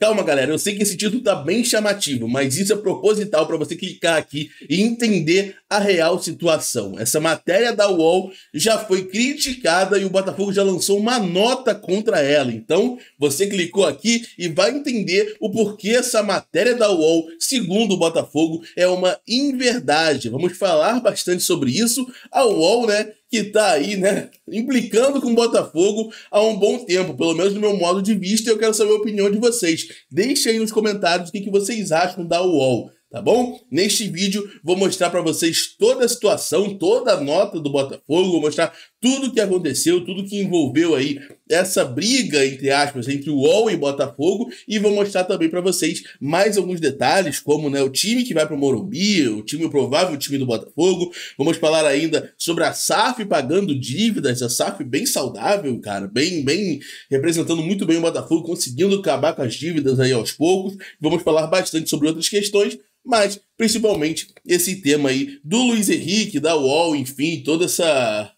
Calma, galera, eu sei que esse título tá bem chamativo, mas isso é proposital para você clicar aqui e entender a real situação. Essa matéria da UOL já foi criticada e o Botafogo já lançou uma nota contra ela. Então, você clicou aqui e vai entender o porquê essa matéria da UOL, segundo o Botafogo, é uma inverdade. Vamos falar bastante sobre isso. A UOL, né, que está aí, né, implicando com o Botafogo há um bom tempo, pelo menos no meu modo de vista, e eu quero saber a opinião de vocês. Deixem aí nos comentários o que, que vocês acham da UOL tá bom? Neste vídeo vou mostrar para vocês toda a situação, toda a nota do Botafogo, vou mostrar tudo que aconteceu, tudo que envolveu aí essa briga entre aspas entre o UOL e Botafogo e vou mostrar também para vocês mais alguns detalhes, como né, o time que vai para o Morumbi, o time o provável time do Botafogo. Vamos falar ainda sobre a SAF pagando dívidas, a SAF bem saudável, cara, bem bem representando muito bem o Botafogo, conseguindo acabar com as dívidas aí aos poucos. Vamos falar bastante sobre outras questões mas principalmente esse tema aí do Luiz Henrique, da UOL, enfim, toda essa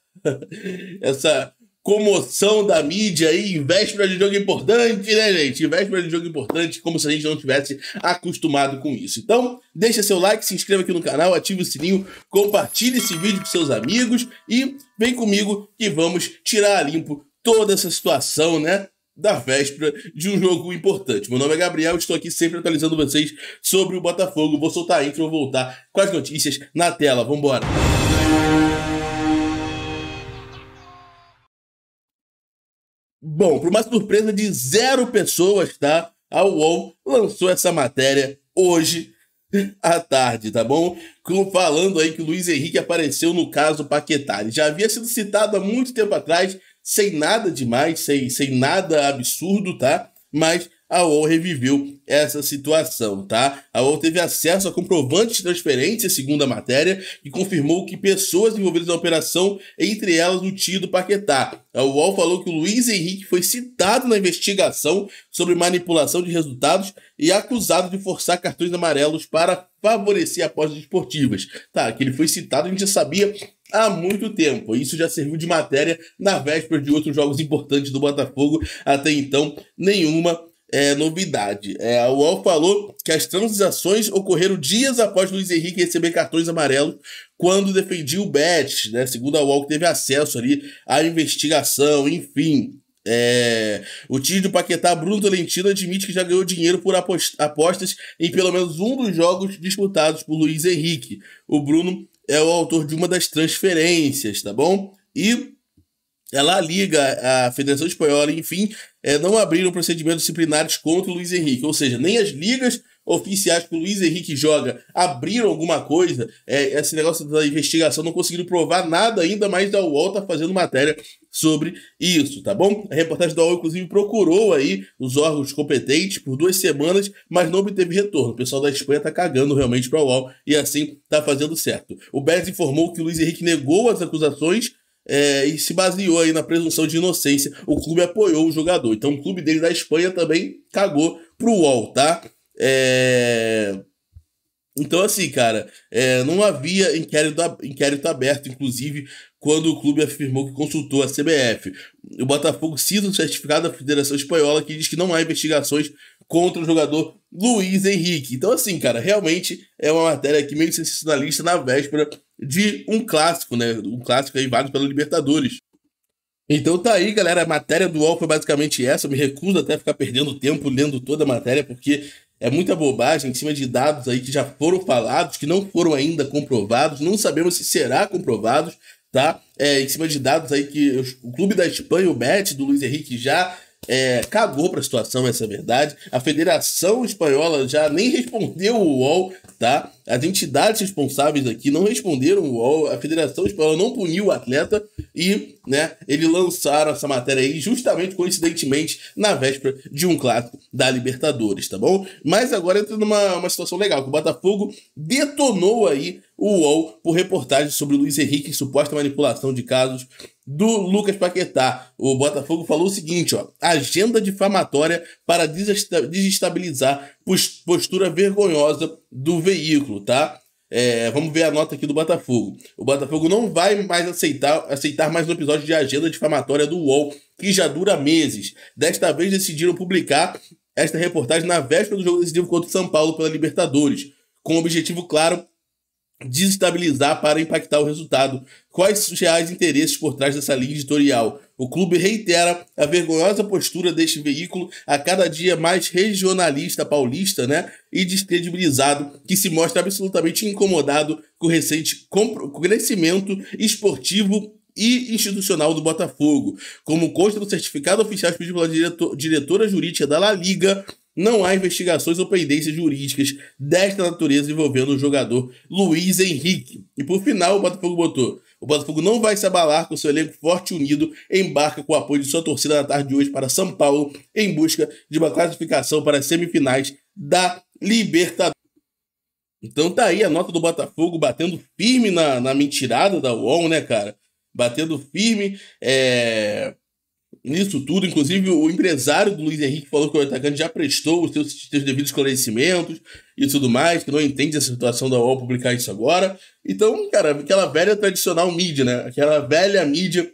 essa comoção da mídia aí em véspera de jogo importante, né, gente? Em véspera de jogo importante, como se a gente não tivesse acostumado com isso. Então, deixa seu like, se inscreva aqui no canal, ative o sininho, compartilhe esse vídeo com seus amigos e vem comigo que vamos tirar a limpo toda essa situação, né? da véspera de um jogo importante. Meu nome é Gabriel, estou aqui sempre atualizando vocês sobre o Botafogo. Vou soltar a intro, vou voltar com as notícias na tela. Vambora! Bom, para uma surpresa de zero pessoas, tá? A UOL lançou essa matéria hoje à tarde, tá bom? Falando aí que o Luiz Henrique apareceu no caso Paquetá. Ele já havia sido citado há muito tempo atrás sem nada demais, sem, sem nada absurdo, tá? Mas a UOL reviveu essa situação, tá? A UOL teve acesso a comprovantes de transferência, segundo a matéria, e confirmou que pessoas envolvidas na operação, entre elas o tio do Paquetá. A UOL falou que o Luiz Henrique foi citado na investigação sobre manipulação de resultados e acusado de forçar cartões amarelos para favorecer apostas esportivas. Tá, que ele foi citado, a gente já sabia há muito tempo. Isso já serviu de matéria na véspera de outros jogos importantes do Botafogo. Até então, nenhuma é, novidade. É, a UOL falou que as transações ocorreram dias após Luiz Henrique receber cartões amarelos quando defendia o Bet, né? Segundo a UOL, que teve acesso ali à investigação, enfim. É, o time do Paquetá, Bruno Tolentino, admite que já ganhou dinheiro por apostas em pelo menos um dos jogos disputados por Luiz Henrique. O Bruno é o autor de uma das transferências, tá bom? E é a Liga, a Federação Espanhola, enfim, é, não abriram procedimentos disciplinares contra o Luiz Henrique. Ou seja, nem as ligas oficiais que o Luiz Henrique joga abriram alguma coisa. É, esse negócio da investigação não conseguiram provar nada ainda, mas da UOL tá fazendo matéria sobre isso, tá bom? A reportagem da UOL, inclusive, procurou aí os órgãos competentes por duas semanas, mas não obteve retorno. O pessoal da Espanha tá cagando realmente para o UOL e assim tá fazendo certo. O BES informou que o Luiz Henrique negou as acusações é, e se baseou aí na presunção de inocência. O clube apoiou o jogador. Então o clube dele da Espanha também cagou pro UOL, tá? É... Então, assim, cara, é, não havia inquérito, inquérito aberto, inclusive quando o clube afirmou que consultou a CBF. O Botafogo cita o certificado da Federação Espanhola que diz que não há investigações contra o jogador Luiz Henrique. Então, assim, cara, realmente é uma matéria que meio sensacionalista na véspera de um clássico, né? Um clássico aí vago pela Libertadores. Então tá aí, galera. A matéria do UOL foi basicamente essa. Eu me recuso até a ficar perdendo tempo lendo toda a matéria, porque é muita bobagem em cima de dados aí que já foram falados, que não foram ainda comprovados, não sabemos se será comprovados, tá? É, em cima de dados aí que o Clube da Espanha, o Bet, do Luiz Henrique, já é, cagou para a situação, essa é a verdade. A Federação Espanhola já nem respondeu o UOL, tá? As entidades responsáveis aqui não responderam o UOL, a Federação Espanhola não puniu o atleta e, né, ele lançaram essa matéria aí justamente coincidentemente na véspera de um clássico da Libertadores, tá bom? Mas agora entra numa uma situação legal, que o Botafogo detonou aí o UOL por reportagem sobre o Luiz Henrique e suposta manipulação de casos do Lucas Paquetá. O Botafogo falou o seguinte, ó: agenda difamatória para desestabilizar postura vergonhosa do veículo, tá? É, vamos ver a nota aqui do Botafogo. O Botafogo não vai mais aceitar, aceitar mais um episódio de agenda difamatória do UOL, que já dura meses. Desta vez decidiram publicar esta reportagem na véspera do jogo decisivo contra o São Paulo pela Libertadores, com o objetivo claro desestabilizar para impactar o resultado. Quais os reais interesses por trás dessa linha editorial? O clube reitera a vergonhosa postura deste veículo, a cada dia mais regionalista paulista, né? E descredibilizado, que se mostra absolutamente incomodado com o recente crescimento esportivo e institucional do Botafogo. Como consta no certificado oficial expedido pela diretora jurídica da La Liga, não há investigações ou pendências jurídicas desta natureza envolvendo o jogador Luiz Henrique. E por final, o Botafogo botou. O Botafogo não vai se abalar com seu elenco forte e unido, embarca com o apoio de sua torcida na tarde de hoje para São Paulo em busca de uma classificação para as semifinais da Libertadores. Então tá aí a nota do Botafogo batendo firme na, na mentirada da UOL, né, cara? Batendo firme, é, nisso tudo. Inclusive, o empresário do Luiz Henrique falou que o atacante já prestou os seus, seus devidos esclarecimentos e tudo mais, que não entende a situação da UOL publicar isso agora. Então, cara, aquela velha tradicional mídia, né? Aquela velha mídia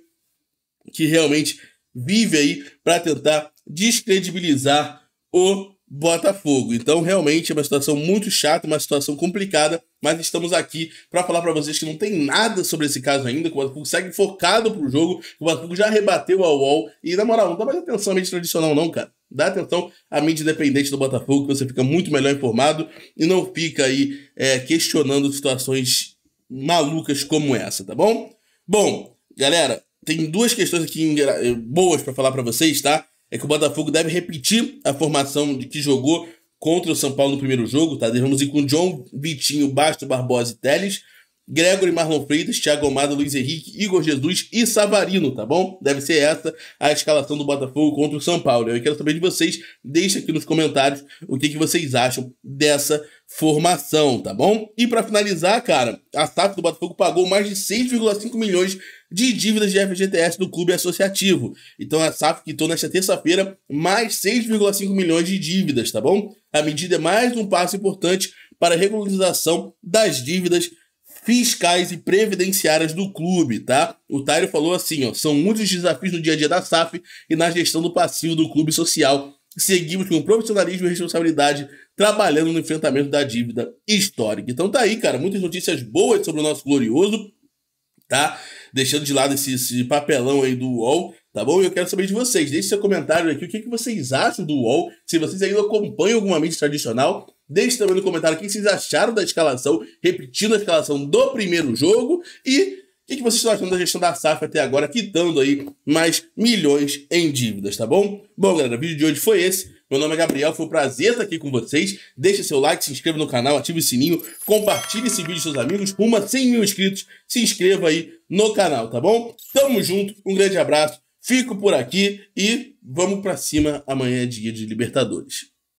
que realmente vive aí para tentar descredibilizar o Botafogo. Então, realmente é uma situação muito chata, uma situação complicada mas estamos aqui para falar para vocês que não tem nada sobre esse caso ainda, que o Botafogo segue focado pro jogo, que o Botafogo já rebateu ao UOL, e na moral, não dá mais atenção à mídia tradicional não, cara. Dá atenção à mídia independente do Botafogo, que você fica muito melhor informado e não fica aí é, questionando situações malucas como essa, tá bom? Bom, galera, tem duas questões aqui boas para falar para vocês, tá? É que o Botafogo deve repetir a formação de que jogou contra o São Paulo no primeiro jogo, tá? Devemos ir com John, Vitinho, Basto, Barbosa e Teles, Gregory, Marlon Freitas, Thiago Almada, Luiz Henrique, Igor Jesus e Savarino, tá bom? Deve ser essa a escalação do Botafogo contra o São Paulo. Eu quero saber de vocês, deixa aqui nos comentários o que, que vocês acham dessa formação, tá bom? E para finalizar, cara, a SAF do Botafogo pagou mais de 6,5 milhões de dívidas de FGTS do clube associativo. Então a SAF quitou nesta terça-feira mais 6,5 milhões de dívidas, tá bom? A medida é mais um passo importante para a regularização das dívidas fiscais e previdenciárias do clube, tá? O Tário falou assim, ó, são muitos desafios no dia a dia da SAF e na gestão do passivo do clube social. Seguimos com profissionalismo e responsabilidade, trabalhando no enfrentamento da dívida histórica. Então tá aí, cara, muitas notícias boas sobre o nosso glorioso, tá? Deixando de lado esse, esse papelão aí do UOL tá bom? eu quero saber de vocês. Deixe seu comentário aqui, o que, que vocês acham do UOL, se vocês ainda acompanham alguma mídia tradicional. Deixe também no comentário o que vocês acharam da escalação, repetindo a escalação do primeiro jogo. E o que, que vocês estão achando da gestão da SAF até agora, quitando aí mais milhões em dívidas, tá bom? Bom, galera, o vídeo de hoje foi esse. Meu nome é Gabriel, foi um prazer estar aqui com vocês. Deixe seu like, se inscreva no canal, ative o sininho, compartilhe esse vídeo com seus amigos. Rumo a 100 mil inscritos, se inscreva aí no canal, tá bom? Tamo junto, um grande abraço Fico por aqui e vamos para cima. Amanhã é dia de Libertadores.